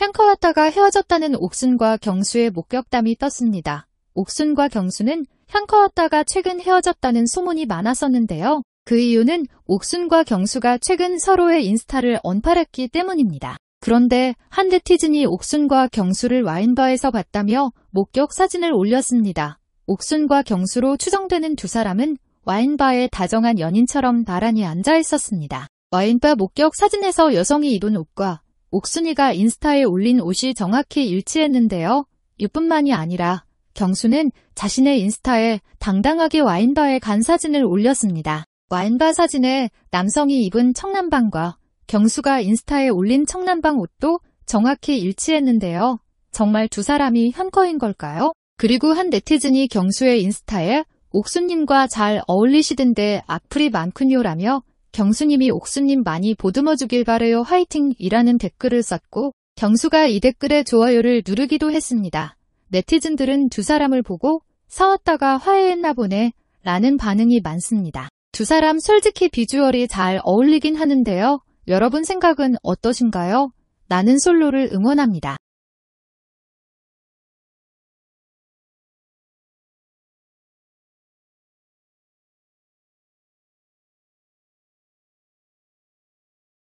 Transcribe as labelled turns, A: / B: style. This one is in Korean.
A: 향커였다가 헤어졌다는 옥순과 경수의 목격담이 떴습니다. 옥순과 경수는 향커였다가 최근 헤어졌다는 소문이 많았었는데요. 그 이유는 옥순과 경수가 최근 서로의 인스타를 언팔했기 때문입니다. 그런데 한 네티즌이 옥순과 경수를 와인바에서 봤다며 목격 사진을 올렸습니다. 옥순과 경수로 추정되는 두 사람은 와인바에 다정한 연인처럼 나란히 앉아 있었습니다. 와인바 목격 사진에서 여성이 입은 옷과 옥순이가 인스타에 올린 옷이 정확히 일치했는데요. 이뿐만이 아니라 경수는 자신의 인스타에 당당하게 와인바에 간 사진을 올렸습니다. 와인바 사진에 남성이 입은 청남방과 경수가 인스타에 올린 청남방 옷도 정확히 일치했는데요. 정말 두 사람이 현커인 걸까요? 그리고 한 네티즌이 경수의 인스타에 옥수님과 잘 어울리시던데 악플이 많군요라며 경수님이 옥수님 많이 보듬어 주길 바래요 화이팅 이라는 댓글을 썼고 경수가 이 댓글에 좋아요를 누르기도 했습니다. 네티즌들은 두 사람을 보고 싸웠다가 화해했나 보네 라는 반응이 많습니다. 두 사람 솔직히 비주얼이 잘 어울리긴 하는데요. 여러분 생각은 어떠신가요? 나는 솔로를 응원합니다.